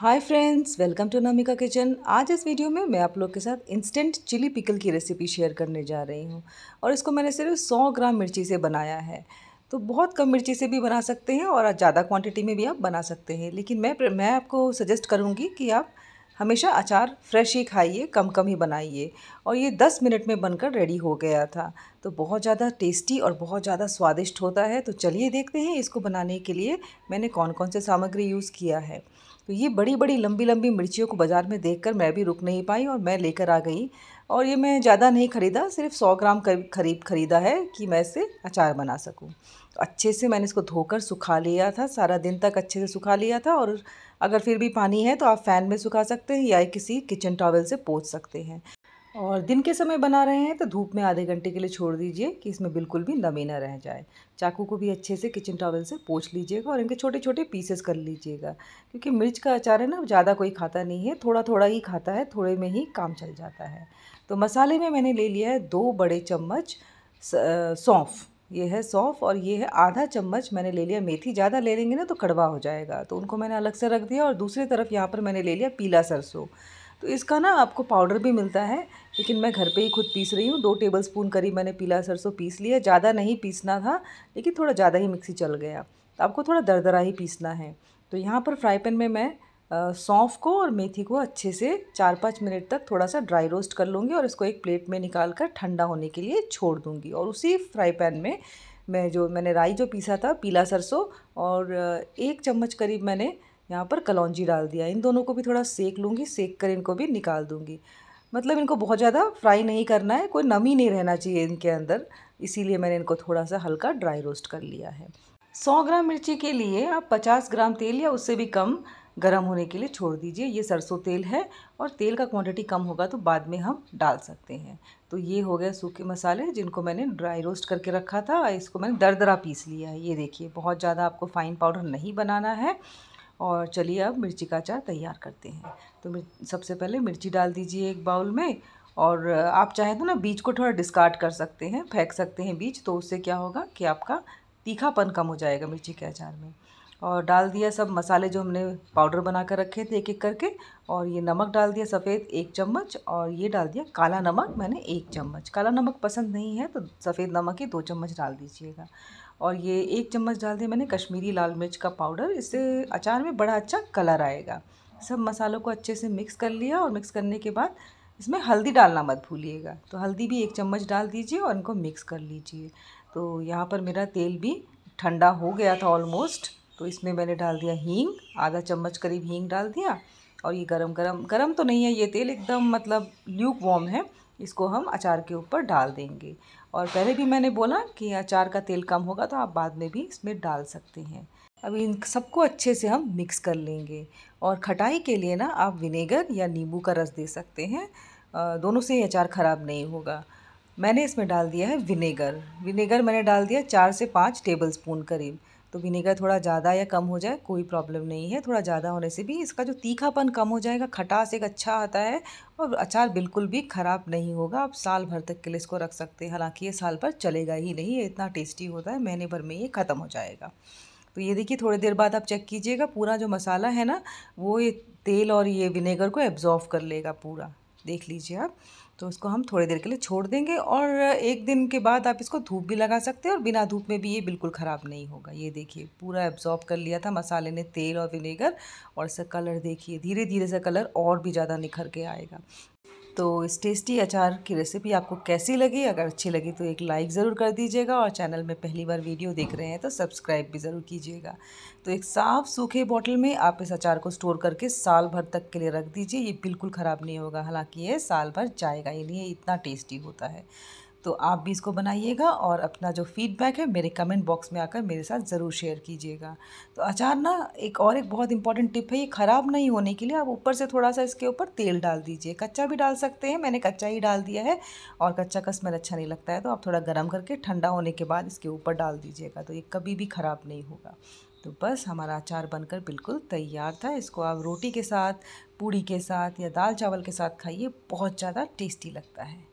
hi friends welcome to Namika kitchen आज इस video में मैं आप लोग के साथ इंस्टेंट चिली पिकल की रेसिपी शेयर करने जा रही हूँ और इसको मैंने सिर्फ 100 ग्राम मिर्ची से बनाया है तो बहुत कम मिर्ची से भी बना सकते हैं और ज़्यादा क्वांटिटी में भी आप बना सकते हैं लेकिन मैं मैं आपको सजेस्ट करूँगी कि आप हमेशा अचार फ्रेश ही खाइए कम कम ही बनाइए और ये दस मिनट में बनकर रेडी हो गया था तो बहुत ज़्यादा टेस्टी और बहुत ज़्यादा स्वादिष्ट होता है तो चलिए देखते हैं इसको बनाने के लिए मैंने कौन कौन से सामग्री यूज़ किया है तो ये बड़ी बड़ी लंबी लंबी मिर्चियों को बाज़ार में देखकर मैं भी रुक नहीं पाई और मैं लेकर आ गई और ये मैं ज़्यादा नहीं ख़रीदा सिर्फ सौ ग्राम खरीद ख़रीदा है कि मैं इसे अचार बना सकूँ तो अच्छे से मैंने इसको धोकर सुखा लिया था सारा दिन तक अच्छे से सुखा लिया था और अगर फिर भी पानी है तो आप फ़ैन में सुखा सकते हैं या किसी किचन टॉवल से पोच सकते हैं और दिन के समय बना रहे हैं तो धूप में आधे घंटे के लिए छोड़ दीजिए कि इसमें बिल्कुल भी नमी ना रह जाए चाकू को भी अच्छे से किचन टॉवल से पोछ लीजिएगा और इनके छोटे छोटे पीसेस कर लीजिएगा क्योंकि मिर्च का अचार है ना ज़्यादा कोई खाता नहीं है थोड़ा थोड़ा ही खाता है थोड़े में ही काम चल जाता है तो मसाले में मैंने ले लिया है दो बड़े चम्मच सौंफ ये है सौंफ और ये है आधा चम्मच मैंने ले लिया मेथी ज़्यादा ले लेंगे ना तो कड़वा हो जाएगा तो उनको मैंने अलग से रख दिया और दूसरी तरफ यहाँ पर मैंने ले लिया पीला सरसों तो इसका ना आपको पाउडर भी मिलता है लेकिन मैं घर पे ही खुद पीस रही हूँ दो टेबल स्पून करीब मैंने पीला सरसों पीस लिया ज़्यादा नहीं पीसना था लेकिन थोड़ा ज़्यादा ही मिक्सी चल गया तो आपको थोड़ा दरदरा ही पीसना है तो यहाँ पर फ्राई पैन में मैं सौंफ को और मेथी को अच्छे से चार पाँच मिनट तक थोड़ा सा ड्राई रोस्ट कर लूँगी और इसको एक प्लेट में निकाल कर ठंडा होने के लिए छोड़ दूँगी और उसी फ्राई पैन में मैं जो मैंने राई जो पीसा था पीला सरसों और एक चम्मच करीब मैंने यहाँ पर कलौजी डाल दिया इन दोनों को भी थोड़ा सेक लूँगी सेक कर इनको भी निकाल दूँगी मतलब इनको बहुत ज़्यादा फ्राई नहीं करना है कोई नमी नहीं रहना चाहिए इनके अंदर इसीलिए मैंने इनको थोड़ा सा हल्का ड्राई रोस्ट कर लिया है 100 ग्राम मिर्ची के लिए आप 50 ग्राम तेल या उससे भी कम गर्म होने के लिए छोड़ दीजिए ये सरसों तेल है और तेल का क्वांटिटी कम होगा तो बाद में हम डाल सकते हैं तो ये हो गया सूखे मसाले जिनको मैंने ड्राई रोस्ट करके रखा था इसको मैंने दरदरा पीस लिया है ये देखिए बहुत ज़्यादा आपको फ़ाइन पाउडर नहीं बनाना है और चलिए अब मिर्ची का अचार तैयार करते हैं तो सबसे पहले मिर्ची डाल दीजिए एक बाउल में और आप चाहे तो ना बीज को थोड़ा डिस्कार्ड कर सकते हैं फेंक सकते हैं बीज तो उससे क्या होगा कि आपका तीखापन कम हो जाएगा मिर्ची के अचार में और डाल दिया सब मसाले जो हमने पाउडर बना कर रखे थे एक एक करके और ये नमक डाल दिया सफ़ेद एक चम्मच और ये डाल दिया काला नमक मैंने एक चम्मच काला नमक पसंद नहीं है तो सफ़ेद नमक ही दो चम्मच डाल दीजिएगा और ये एक चम्मच डाल दिया मैंने कश्मीरी लाल मिर्च का पाउडर इससे अचार में बड़ा अच्छा कलर आएगा सब मसालों को अच्छे से मिक्स कर लिया और मिक्स करने के बाद इसमें हल्दी डालना मत भूलिएगा तो हल्दी भी एक चम्मच डाल दीजिए और इनको मिक्स कर लीजिए तो यहाँ पर मेरा तेल भी ठंडा हो गया था ऑलमोस्ट तो इसमें मैंने डाल दिया हींग आधा चम्मच करीब हींग डाल दिया और ये गरम गरम गरम तो नहीं है ये तेल एकदम मतलब ल्यूक वॉम है इसको हम अचार के ऊपर डाल देंगे और पहले भी मैंने बोला कि अचार का तेल कम होगा तो आप बाद में भी इसमें डाल सकते हैं अब इन सबको अच्छे से हम मिक्स कर लेंगे और खटाई के लिए ना आप विनेगर या नींबू का रस दे सकते हैं दोनों से ही अचार ख़राब नहीं होगा मैंने इसमें डाल दिया है विनेगर विनेगर मैंने डाल दिया चार से पाँच टेबल स्पून करीब तो विनेगर थोड़ा ज़्यादा या कम हो जाए कोई प्रॉब्लम नहीं है थोड़ा ज़्यादा होने से भी इसका जो तीखापन कम हो जाएगा खटास एक अच्छा आता है और अचार बिल्कुल भी ख़राब नहीं होगा आप साल भर तक के लिए इसको रख सकते हैं हालांकि ये साल भर चलेगा ही नहीं ये इतना टेस्टी होता है महीने भर में ये ख़त्म हो जाएगा तो ये देखिए थोड़ी देर बाद आप चेक कीजिएगा पूरा जो मसाला है ना वो ये तेल और ये विनेगर को एब्जॉर्व कर लेगा पूरा देख लीजिए आप तो इसको हम थोड़ी देर के लिए छोड़ देंगे और एक दिन के बाद आप इसको धूप भी लगा सकते हैं और बिना धूप में भी ये बिल्कुल ख़राब नहीं होगा ये देखिए पूरा एब्जॉर्ब कर लिया था मसाले ने तेल और विनेगर और इसका कलर देखिए धीरे धीरे से कलर और भी ज़्यादा निखर के आएगा तो इस टेस्टी अचार की रेसिपी आपको कैसी लगी अगर अच्छी लगी तो एक लाइक ज़रूर कर दीजिएगा और चैनल में पहली बार वीडियो देख रहे हैं तो सब्सक्राइब भी ज़रूर कीजिएगा तो एक साफ़ सूखे बॉटल में आप इस अचार को स्टोर करके साल भर तक के लिए रख दीजिए ये बिल्कुल ख़राब नहीं होगा हालाँकि ये साल भर जाएगा ये इतना टेस्टी होता है तो आप भी इसको बनाइएगा और अपना जो फीडबैक है मेरे कमेंट बॉक्स में आकर मेरे साथ ज़रूर शेयर कीजिएगा तो अचार ना एक और एक बहुत इंपॉर्टेंट टिप है ये ख़राब नहीं होने के लिए आप ऊपर से थोड़ा सा इसके ऊपर तेल डाल दीजिए कच्चा भी डाल सकते हैं मैंने कच्चा ही डाल दिया है और कच्चा का स्मेल अच्छा नहीं लगता है तो आप थोड़ा गर्म करके ठंडा होने के बाद इसके ऊपर डाल दीजिएगा तो ये कभी भी ख़राब नहीं होगा तो बस हमारा अचार बनकर बिल्कुल तैयार था इसको आप रोटी के साथ पूड़ी के साथ या दाल चावल के साथ खाइए बहुत ज़्यादा टेस्टी लगता है